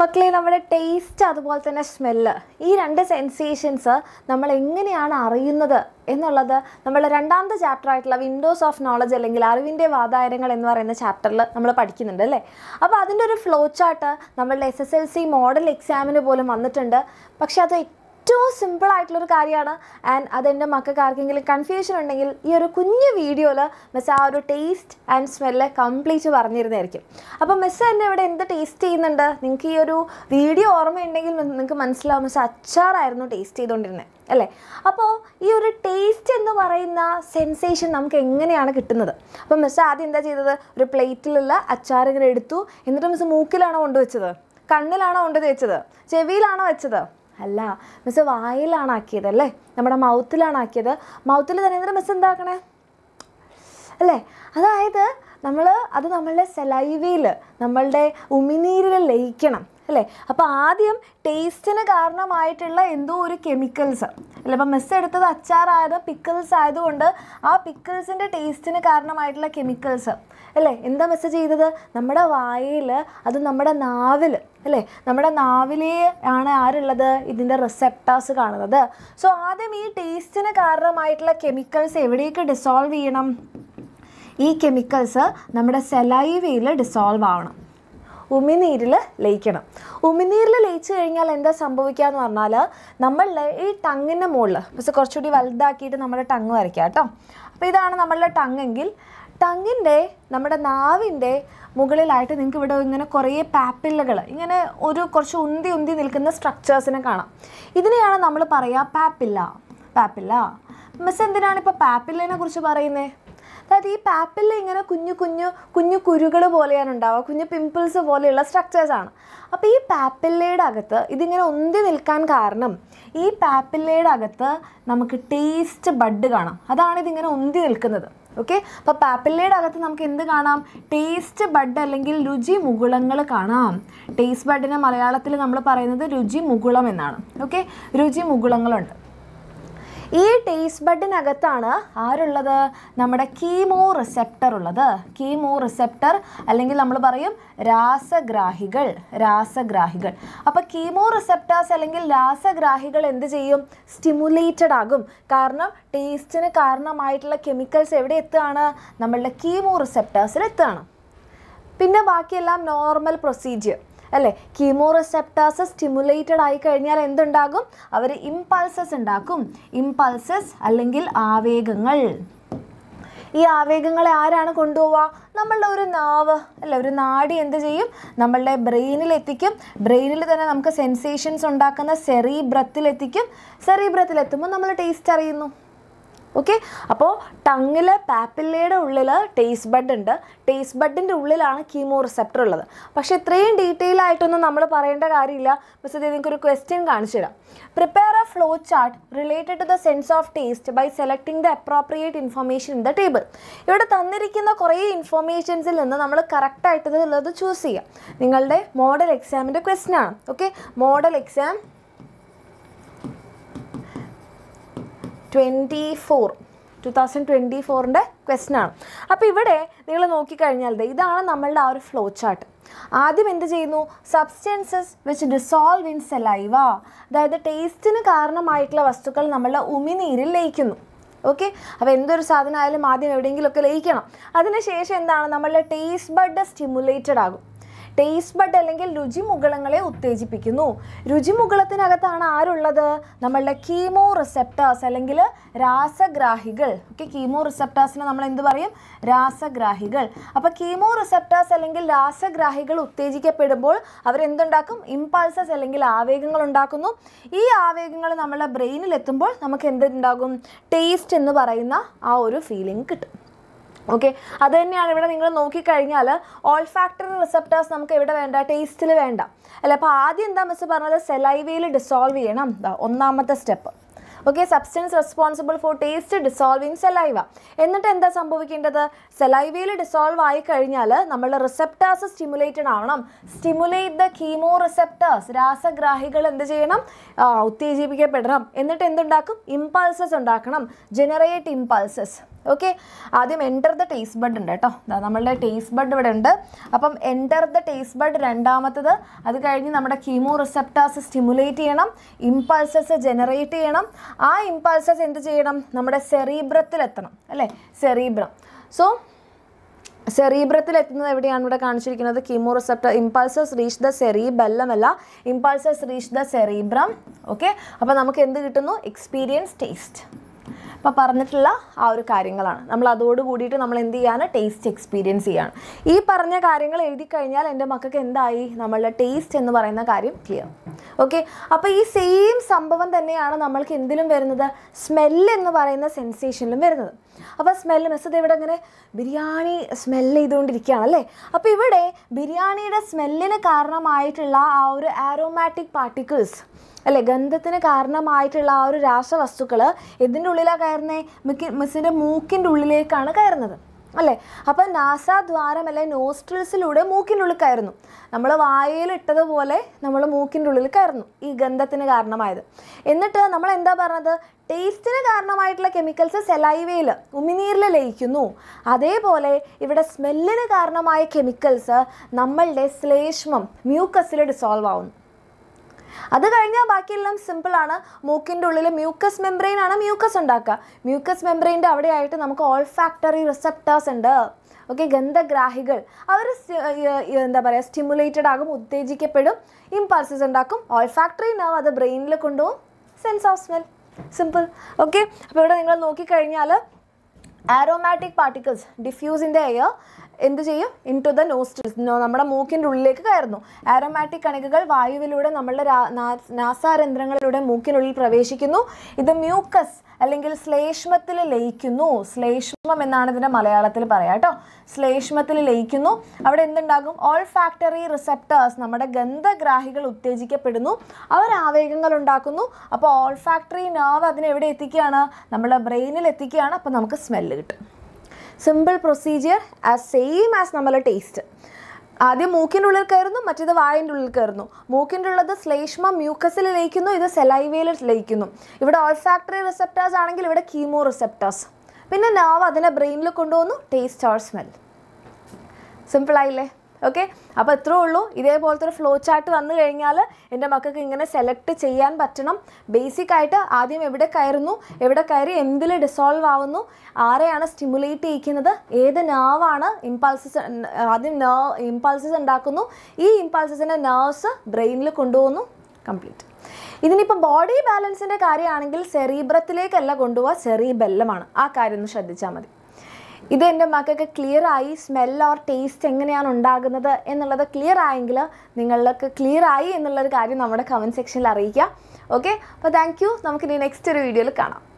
മക്കളെ നമ്മുടെ ടേസ്റ്റ് അതുപോലെ തന്നെ സ്മെല്ല് ഈ രണ്ട് സെൻസേഷൻസ് നമ്മൾ എങ്ങനെയാണ് അറിയുന്നത് എന്നുള്ളത് നമ്മൾ രണ്ടാമത്തെ ചാപ്റ്റർ ആയിട്ടുള്ള വിൻഡോസ് ഓഫ് നോളജ് അല്ലെങ്കിൽ അറിവിൻ്റെ വാതായനങ്ങൾ എന്ന് പറയുന്ന ചാപ്റ്ററിൽ നമ്മൾ പഠിക്കുന്നുണ്ട് അല്ലേ അപ്പോൾ അതിൻ്റെ ഒരു ഫ്ലോ ചാർട്ട് നമ്മളുടെ S S L C model എക്സാമിന് പോലും വന്നിട്ടുണ്ട് പക്ഷേ അത് ഏറ്റവും സിമ്പിൾ ആയിട്ടുള്ളൊരു കാര്യമാണ് ആൻഡ് അതെൻ്റെ മക്കൾക്ക് ആർക്കെങ്കിലും കൺഫ്യൂഷൻ ഉണ്ടെങ്കിൽ ഈ ഒരു കുഞ്ഞു വീഡിയോയിൽ മിസ് ആ ഒരു ടേസ്റ്റ് ആൻഡ് സ്മെല്ല് കംപ്ലീറ്റ് പറഞ്ഞിരുന്നായിരിക്കും അപ്പോൾ മിസ് എന്നെ ഇവിടെ എന്ത് ടേസ്റ്റ് ചെയ്യുന്നുണ്ട് നിങ്ങൾക്ക് ഈ ഒരു വീഡിയോ ഓർമ്മയുണ്ടെങ്കിൽ നിങ്ങൾക്ക് മനസ്സിലാവും മിസ് അച്ചാറായിരുന്നു ടേസ്റ്റ് ചെയ്തുകൊണ്ടിരുന്നത് അല്ലേ അപ്പോൾ ഈ ഒരു ടേസ്റ്റ് എന്ന് പറയുന്ന സെൻസേഷൻ നമുക്ക് എങ്ങനെയാണ് കിട്ടുന്നത് അപ്പോൾ മിസ് ആദ്യം എന്താ ചെയ്തത് ഒരു പ്ലേറ്റിലുള്ള അച്ചാർ ഇങ്ങനെ എടുത്തു എന്നിട്ട് മിസ് മൂക്കിലാണോ കൊണ്ടുവച്ചത് കണ്ണിലാണോ കൊണ്ടുവച്ചത് ചെവിയിലാണോ വെച്ചത് അല്ല മിസ് വായിലാണ് ആക്കിയത് അല്ലേ നമ്മുടെ മൗത്തിലാണാക്കിയത് ആക്കിയത് മൗത്തിൽ തന്നെ എന്നിട്ട് മിസ് എന്താക്കണേ അല്ലേ അതായത് നമ്മൾ അത് നമ്മളുടെ സെലൈവയിൽ നമ്മളുടെ ഉമിനീരിൽ ലയിക്കണം അല്ലേ അപ്പോൾ ആദ്യം ടേസ്റ്റിന് കാരണമായിട്ടുള്ള എന്തോ ഒരു കെമിക്കൽസ് അല്ലേ അപ്പം മെസ്സ് എടുത്തത് അച്ചാറായത് പിക്കിൾസ് ആയതുകൊണ്ട് ആ പിക്കിൾസിൻ്റെ ടേസ്റ്റിന് കാരണമായിട്ടുള്ള കെമിക്കൽസ് അല്ലേ എന്താ മെസ്സ് ചെയ്തത് നമ്മുടെ വായിൽ അത് നമ്മുടെ നാവിൽ അല്ലേ നമ്മുടെ നാവിലേ ആണ് ആരുള്ളത് ഇതിൻ്റെ റിസെപ്റ്റാസ് കാണുന്നത് സോ ആദ്യം ഈ ടേസ്റ്റിന് കാരണമായിട്ടുള്ള കെമിക്കൽസ് എവിടെയൊക്കെ ഡിസോൾവ് ചെയ്യണം ഈ കെമിക്കൽസ് നമ്മുടെ സെലൈവയിൽ ഡിസോൾവ് ആവണം ഉമിനീരിൽ ലയിക്കണം ഉമിനീരിൽ ലയിച്ചു കഴിഞ്ഞാൽ എന്താ സംഭവിക്കുക എന്ന് പറഞ്ഞാൽ നമ്മളുടെ ഈ ടങ്ങിൻ്റെ മുകളിൽ പക്ഷേ കുറച്ചുകൂടി വലുതാക്കിയിട്ട് നമ്മുടെ ടങ് വരയ്ക്കുക കേട്ടോ അപ്പോൾ ഇതാണ് നമ്മളുടെ ടങ്ങെങ്കിൽ ടങ്ങിൻ്റെ നമ്മുടെ നാവിൻ്റെ മുകളിലായിട്ട് നിങ്ങൾക്ക് ഇവിടെ ഇങ്ങനെ കുറേ പാപ്പില്ലകൾ ഇങ്ങനെ ഒരു കുറച്ച് ഉന്തി ഉന്തി നിൽക്കുന്ന സ്ട്രക്ചേഴ്സിനെ കാണാം ഇതിനെയാണ് നമ്മൾ പറയുക പാപ്പില്ല പാപ്പില്ല മിസ് എന്തിനാണ് ഇപ്പോൾ പാപ്പില്ലനെ കുറിച്ച് പറയുന്നത് അതായത് ഈ പാപ്പിൽ ഇങ്ങനെ കുഞ്ഞു കുഞ്ഞു കുഞ്ഞു കുരുകൾ പോലെയാണ് ഉണ്ടാവുക കുഞ്ഞു പിമ്പിൾസ് പോലെയുള്ള സ്ട്രക്ചേഴ്സാണ് അപ്പോൾ ഈ പാപ്പില്ലയുടെ അകത്ത് ഇതിങ്ങനെ ഒന്തി നിൽക്കാൻ കാരണം ഈ പാപ്പില്ലയുടെ അകത്ത് നമുക്ക് ടേസ്റ്റ് ബഡ് കാണാം അതാണ് ഇതിങ്ങനെ ഒന്തി നിൽക്കുന്നത് ഓക്കെ അപ്പോൾ പാപ്പില്ലയുടെ അകത്ത് നമുക്ക് എന്ത് കാണാം ടേസ്റ്റ് ബഡ് അല്ലെങ്കിൽ രുചി മുകുളങ്ങൾ കാണാം ടേസ്റ്റ് ബഡിനെ മലയാളത്തിൽ നമ്മൾ പറയുന്നത് രുചി മുകുളം എന്നാണ് ഓക്കെ രുചി മുകുളങ്ങളുണ്ട് ഈ ടേസ്റ്റ് ബഡിനകത്താണ് ആരുള്ളത് നമ്മുടെ കീമോ റിസെപ്റ്റർ ഉള്ളത് കീമോ റിസെപ്റ്റർ അല്ലെങ്കിൽ നമ്മൾ പറയും രാസഗ്രാഹികൾ രാസഗ്രാഹികൾ അപ്പോൾ കീമോ റിസെപ്റ്റേഴ്സ് അല്ലെങ്കിൽ രാസഗ്രാഹികൾ എന്ത് ചെയ്യും സ്റ്റിമുലേറ്റഡ് ആകും കാരണം ടേസ്റ്റിന് കാരണമായിട്ടുള്ള കെമിക്കൽസ് എവിടെ എത്തുകയാണ് നമ്മളുടെ കീമോ റിസെപ്റ്റേഴ്സിൽ എത്തുകയാണ് പിന്നെ ബാക്കിയെല്ലാം നോർമൽ പ്രൊസീജിയർ അല്ലേ കീമോ റിസെപ്റ്റാസ് സ്റ്റിമുലേറ്റഡ് ആയി കഴിഞ്ഞാൽ എന്തുണ്ടാകും അവർ ഇമ്പൾസസ് ഉണ്ടാക്കും ഇമ്പൾസസ് അല്ലെങ്കിൽ ആവേഗങ്ങൾ ഈ ആവേഗങ്ങളെ ആരാണ് കൊണ്ടുപോവുക നമ്മളുടെ ഒരു നാവ് അല്ല ഒരു നാടി എന്ത് ചെയ്യും നമ്മളുടെ ബ്രെയിനിൽ എത്തിക്കും ബ്രെയിനിൽ തന്നെ നമുക്ക് സെൻസേഷൻസ് ഉണ്ടാക്കുന്ന സെറി ബ്രത്തിലെത്തിക്കും എത്തിക്കും സെറി എത്തുമ്പോൾ നമ്മൾ ടേസ്റ്റ് അറിയുന്നു ഓക്കെ അപ്പോൾ ടങ്ങിൽ പാപ്പില്ലയുടെ ഉള്ളിൽ ടേസ്റ്റ് ബഡ് ഉണ്ട് ടേസ്റ്റ് ബഡിൻ്റെ ഉള്ളിലാണ് കീമോ റിസെപ്റ്റർ ഉള്ളത് പക്ഷേ ഇത്രയും ഡീറ്റെയിൽ ആയിട്ടൊന്നും നമ്മൾ പറയേണ്ട കാര്യമില്ല മിസ് ഇത് ഒരു ക്വസ്റ്റ്യൻ കാണിച്ചു തരാം prepare a flow chart related to the sense of taste by selecting the appropriate information in the table ഇവിടെ തന്നിരിക്കുന്ന കുറേ ഇൻഫർമേഷൻസിൽ നിന്ന് നമ്മൾ ഉള്ളത് ചൂസ് ചെയ്യാം നിങ്ങളുടെ മോഡൽ എക്സാമിൻ്റെ ക്വസ്റ്റ്യൻ ആണ് okay model exam twenty four two thousand twenty ഫോറിൻ്റെ ക്വസ്റ്റൻ ആണ് അപ്പോൾ ഇവിടെ നിങ്ങൾ നോക്കിക്കഴിഞ്ഞാൽ ഇതാണ് നമ്മളുടെ ആ ഒരു ഫ്ലോ ചാർട്ട് ആദ്യം എന്ത് ചെയ്യുന്നു സബ്സ്റ്റൻസസ് വെച്ച് ഡിസോൾവ് ഇൻ സെലൈവ അതായത് ടേസ്റ്റിന് കാരണമായിട്ടുള്ള വസ്തുക്കൾ നമ്മളുടെ ഉമിനീരിൽ ലയിക്കുന്നു ഓക്കെ അപ്പോൾ എന്തൊരു സാധനമായാലും ആദ്യം എവിടെയെങ്കിലുമൊക്കെ ലയിക്കണം അതിനുശേഷം എന്താണ് നമ്മളുടെ ടേസ്റ്റ് ബഡ് സ്റ്റിമുലേറ്റഡ് ആകും ടേസ്റ്റ് ബഡ് അല്ലെങ്കിൽ രുചിമുകളങ്ങളെ ഉത്തേജിപ്പിക്കുന്നു രുചിമുകളത്തിനകത്താണ് ആരുള്ളത് നമ്മളുടെ കീമോ റിസെപ്റ്റേഴ്സ് അല്ലെങ്കിൽ രാസഗ്രാഹികൾ ഓക്കെ കീമോ റിസെപ്റ്റേഴ്സിനെ നമ്മൾ എന്ത് പറയും രാസഗ്രാഹികൾ അപ്പോൾ കീമോ റിസെപ്റ്റേഴ്സ് അല്ലെങ്കിൽ രാസഗ്രാഹികൾ ഉത്തേജിക്കപ്പെടുമ്പോൾ അവരെന്തുണ്ടാക്കും ഇമ്പൾസസ് അല്ലെങ്കിൽ ആവേഗങ്ങൾ ഉണ്ടാക്കുന്നു ഈ ആവേഗങ്ങൾ നമ്മളുടെ ബ്രെയിനിൽ എത്തുമ്പോൾ നമുക്ക് എന്തുണ്ടാകും ടേസ്റ്റ് എന്ന് പറയുന്ന ആ ഒരു ഫീലിംഗ് കിട്ടും ഓക്കെ അത് തന്നെയാണ് ഇവിടെ നിങ്ങൾ നോക്കിക്കഴിഞ്ഞാൽ ഓൾ ഫാക്ടറി റിസപ്റ്റേഴ്സ് നമുക്ക് എവിടെ വേണ്ട ടേസ്റ്റിൽ വേണ്ട അല്ല അപ്പോൾ ആദ്യം എന്താ മിസ് പറഞ്ഞത് സെലൈവയിൽ ഡിസോൾവ് ചെയ്യണം ഒന്നാമത്തെ step okay substance responsible for taste dissolving saliva എന്നിട്ട് എന്താ സംഭവിക്കേണ്ടത് സെലൈവയിൽ ഡിസോൾവ് ആയി കഴിഞ്ഞാൽ നമ്മളുടെ റിസെപ്റ്റേഴ്സ് സ്റ്റിമുലേറ്റഡ് ആവണം സ്റ്റിമുലേറ്റ് ദ കീമോ റിസെപ്റ്റേഴ്സ് രാസഗ്രാഹികൾ എന്ത് ചെയ്യണം ഉത്തേജിപ്പിക്കപ്പെടണം എന്നിട്ട് എന്തുണ്ടാക്കും ഇമ്പൾസസ് ഉണ്ടാക്കണം ജനറേറ്റ് ഇമ്പൾസസ് ഓക്കെ ആദ്യം എൻറ്റർ ദ ടേസ്റ്റ് ബഡ് ഉണ്ട് കേട്ടോ നമ്മളുടെ ടേസ്റ്റ് ബഡ് ഇവിടെ ഉണ്ട് അപ്പം എൻറ്റർ ദ ടേസ്റ്റ് ബഡ് രണ്ടാമത്തത് അത് കഴിഞ്ഞ് നമ്മുടെ കീമോ റിസെപ്റ്റാസ് സ്റ്റിമുലേറ്റ് ചെയ്യണം ഇമ്പൾസസ് ജനറേറ്റ് ചെയ്യണം ആ ഇമ്പൾസസ് എന്ത് ചെയ്യണം നമ്മുടെ സെറീബ്രത്തിലെത്തണം അല്ലേ സെറീബ്രം സോ സെറീബ്രത്തിൽ എത്തുന്നത് എവിടെയാണ് ഇവിടെ കാണിച്ചിരിക്കുന്നത് chemo receptor impulses reach the cerebellum അല്ല impulses reach the cerebrum okay അപ്പോൾ നമുക്ക് എന്ത് കിട്ടുന്നു എക്സ്പീരിയൻസ് ടേസ്റ്റ് അപ്പോൾ പറഞ്ഞിട്ടുള്ള ആ ഒരു കാര്യങ്ങളാണ് നമ്മൾ അതോട് കൂടിയിട്ട് നമ്മൾ എന്ത് ചെയ്യാണ് ടേസ്റ്റ് എക്സ്പീരിയൻസ് ചെയ്യാണ് ഈ പറഞ്ഞ കാര്യങ്ങൾ എഴുതി കഴിഞ്ഞാൽ എൻ്റെ മക്കൾക്ക് എന്തായി നമ്മളുടെ ടേസ്റ്റ് എന്ന് പറയുന്ന കാര്യം ക്ലിയർ ഓക്കെ അപ്പോൾ ഈ സെയിം സംഭവം തന്നെയാണ് നമ്മൾക്ക് എന്തിലും വരുന്നത് സ്മെല്ല് എന്ന് പറയുന്ന സെൻസേഷനിലും വരുന്നത് അപ്പോൾ സ്മെല്ല് മിസ്സത് ഇവിടെ അങ്ങനെ ബിരിയാണി സ്മെല്ല് ചെയ്തുകൊണ്ടിരിക്കുകയാണ് അല്ലേ അപ്പോൾ ഇവിടെ ബിരിയാണിയുടെ സ്മെല്ലിന് കാരണമായിട്ടുള്ള ആ ഒരു ആരോമാറ്റിക് പാർട്ടിക്കിൾസ് അല്ലേ ഗന്ധത്തിന് കാരണമായിട്ടുള്ള ആ ഒരു രാസവസ്തുക്കൾ ഇതിൻ്റെ ഉള്ളിലാണ് കയറുന്നത് മിക്ക മിസ്സിൻ്റെ മൂക്കിൻ്റെ ഉള്ളിലേക്കാണ് കയറുന്നത് അല്ലേ അപ്പം ദ്വാരം അല്ലെ നോസ്ട്രിൽസിലൂടെ മൂക്കിനുള്ളിൽ കയറുന്നു നമ്മൾ വായയിലിട്ടതുപോലെ നമ്മൾ മൂക്കിൻ്റെ ഉള്ളിൽ കയറുന്നു ഈ ഗന്ധത്തിന് കാരണമായത് എന്നിട്ട് നമ്മൾ എന്താ പറഞ്ഞത് ടേസ്റ്റിന് കാരണമായിട്ടുള്ള കെമിക്കൽസ് സെലൈവയിൽ ഉമിനീരിൽ ലയിക്കുന്നു അതേപോലെ ഇവിടെ സ്മെല്ലിന് കാരണമായ കെമിക്കൽസ് നമ്മളുടെ ശ്ലേഷ്മം മ്യൂക്കസിൽ ഡിസോൾവ് ആവുന്നു അത് കഴിഞ്ഞാൽ ബാക്കിയെല്ലാം സിമ്പിളാണ് മൂക്കിൻ്റെ ഉള്ളിൽ മ്യൂക്കസ് മെംബ്രെയിൻ ആണ് മ്യൂക്കസ് ഉണ്ടാക്കുക മ്യൂക്കസ് മെംബ്രെയിൻ്റെ അവിടെയായിട്ട് നമുക്ക് ഓൾ ഫാക്ടറി റിസെപ്റ്റേഴ്സ് ഉണ്ട് ഓക്കെ ഗന്ധഗ്രാഹികൾ അവർ എന്താ പറയുക സ്റ്റിമുലേറ്റഡ് ആകും ഉത്തേജിക്കപ്പെടും ഇമ്പൾസസ് ഉണ്ടാക്കും ഓൾ ഫാക്ടറി നർവ് അത് ബ്രെയിനിൽ കൊണ്ടുപോകും sense of smell simple okay അപ്പോൾ ഇവിടെ നിങ്ങൾ നോക്കിക്കഴിഞ്ഞാൽ aromatic particles diffuse in the air എന്ത് ചെയ്യും ഇൻ ടു ദ നോസ്റ്റിൽസ് നമ്മുടെ മൂക്കിൻ്റെ ഉള്ളിലേക്ക് കയറുന്നു ആരോമാറ്റിക് കണികകൾ വായുവിലൂടെ നമ്മളുടെ നാസാരന്ധ്രങ്ങളിലൂടെ മൂക്കിനുള്ളിൽ പ്രവേശിക്കുന്നു ഇത് മ്യൂക്കസ് അല്ലെങ്കിൽ ശ്ലേഷ്മത്തിൽ ലയിക്കുന്നു ശ്ലേഷ്മം എന്നാണ് ഇതിൻ്റെ മലയാളത്തിൽ പറയാം കേട്ടോ ശ്ലേഷ്മത്തിൽ ലയിക്കുന്നു അവിടെ എന്തുണ്ടാകും ഓൾ ഫാക്ടറി റിസെപ്റ്റേഴ്സ് നമ്മുടെ ഗന്ധഗ്രാഹികൾ ഉത്തേജിക്കപ്പെടുന്നു അവർ ആവേഗങ്ങൾ ഉണ്ടാക്കുന്നു അപ്പോൾ ഓൾ ഫാക്ടറി നെർവ് അതിനെവിടെ എത്തിക്കുകയാണ് നമ്മുടെ ബ്രെയിനിൽ എത്തിക്കുകയാണ് അപ്പോൾ നമുക്ക് സ്മെല്ല് കിട്ടും simple procedure as same as നമ്മളെ ടേസ്റ്റ് ആദ്യം മൂക്കിൻ്റെ ഉള്ളിൽ കയറുന്നു മറ്റേത് വായൻ്റെ ഉള്ളിൽ കയറുന്നു മൂക്കിൻ്റെ ഉള്ളത് ശ്ലേഷ്മ മ്യൂക്കസിൽ ലയിക്കുന്നു ഇത് സെലൈവയിൽ ലയിക്കുന്നു ഇവിടെ ഓൾഫാക്ടറി റിസെപ്റ്റേഴ്സ് ആണെങ്കിൽ ഇവിടെ കീമോ റിസെപ്റ്റേഴ്സ് പിന്നെ നാവ് അതിനെ ബ്രെയിനിൽ കൊണ്ടുവന്നു ടേസ്റ്റ് ഓർ സ്മെൽ സിമ്പിളായില്ലേ ഓക്കെ അപ്പോൾ ഇത്രേ ഉള്ളൂ ഇതേപോലത്തെ ഒരു ഫ്ലോ ചാർട്ട് വന്നു കഴിഞ്ഞാൽ എൻ്റെ മക്കൾക്ക് ഇങ്ങനെ സെലക്ട് ചെയ്യാൻ പറ്റണം ബേസിക് ആയിട്ട് ആദ്യം എവിടെ കയറുന്നു എവിടെ കയറി എന്തിൽ ഡിസോൾവ് ആവുന്നു ആരെയാണ് സ്റ്റിമുലേറ്റ് ചെയ്യിക്കുന്നത് ഏത് നാവാണ് ഇമ്പൾസസ് ആദ്യം നെർവ് ഇമ്പൾസസ് ഉണ്ടാക്കുന്നു ഈ ഇമ്പൾസസിൻ്റെ നെർവ്സ് ബ്രെയിനിൽ കൊണ്ടുപോകുന്നു കംപ്ലീറ്റ് ഇതിനിപ്പോൾ ബോഡി ബാലൻസിൻ്റെ കാര്യമാണെങ്കിൽ സെറീബ്രത്തിലേക്കല്ല കൊണ്ടുപോവുക സെറീബെല്ലമാണ് ആ കാര്യം ഒന്ന് ശ്രദ്ധിച്ചാൽ മതി ഇത് എൻ്റെ മക്കൾക്ക് ക്ലിയർ ആയി സ്മെൽ ഓർ ടേസ്റ്റ് എങ്ങനെയാണ് ഉണ്ടാകുന്നത് എന്നുള്ളത് ക്ലിയർ ആയെങ്കിൽ നിങ്ങൾക്ക് ക്ലിയർ ആയി എന്നുള്ളൊരു കാര്യം നമ്മുടെ കമൻറ്റ് സെക്ഷനിൽ അറിയിക്കുക ഓക്കെ അപ്പോൾ താങ്ക് യു നമുക്കിനി നെക്സ്റ്റ് ഒരു വീഡിയോയിൽ കാണാം